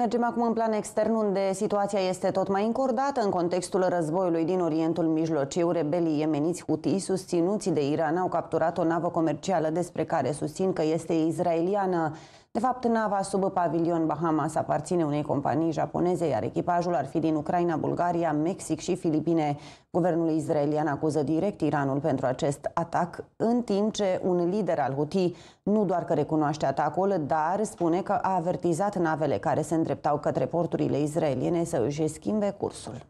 Mergem acum în plan extern, unde situația este tot mai încordată în contextul războiului din Orientul Mijlociu. Rebelii iemeniți Houthi, susținuți de Iran, au capturat o navă comercială despre care susțin că este izraeliană. De fapt, nava sub pavilion Bahamas aparține unei companii japoneze, iar echipajul ar fi din Ucraina, Bulgaria, Mexic și Filipine. Guvernul israelian acuză direct Iranul pentru acest atac, în timp ce un lider al Houthi nu doar că recunoaște atacul, dar spune că a avertizat navele care se îndreptau către porturile israeliene să își schimbe cursul.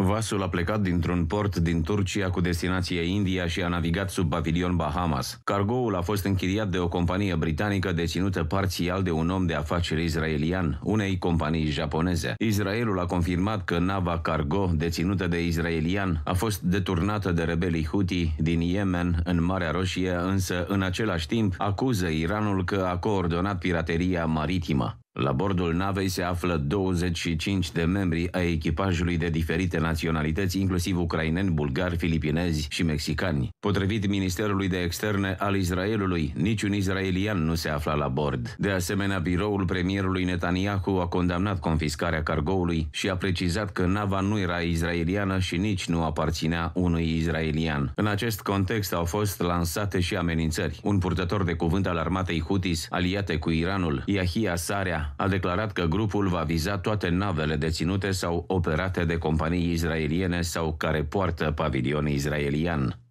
Vasul a plecat dintr-un port din Turcia cu destinație India și a navigat sub pavilion Bahamas. Cargoul a fost închiriat de o companie britanică deținută parțial de un om de afaceri israelian, unei companii japoneze. Israelul a confirmat că nava cargo, deținută de israelian, a fost deturnată de rebelii Houthi din Yemen în Marea Roșie, însă în același timp acuză Iranul că a coordonat pirateria maritimă. La bordul navei se află 25 de membri ai echipajului de diferite naționalități, inclusiv ucraineni, bulgari, filipinezi și mexicani. Potrivit Ministerului de Externe al Israelului, niciun israelian nu se afla la bord. De asemenea, biroul premierului Netanyahu a condamnat confiscarea cargoului și a precizat că nava nu era israeliană și nici nu aparținea unui israelian. În acest context au fost lansate și amenințări. Un purtător de cuvânt al armatei Houthis, aliate cu Iranul, Yahia Sarea, a declarat că grupul va viza toate navele deținute sau operate de companii izraeliene sau care poartă pavilion israelian.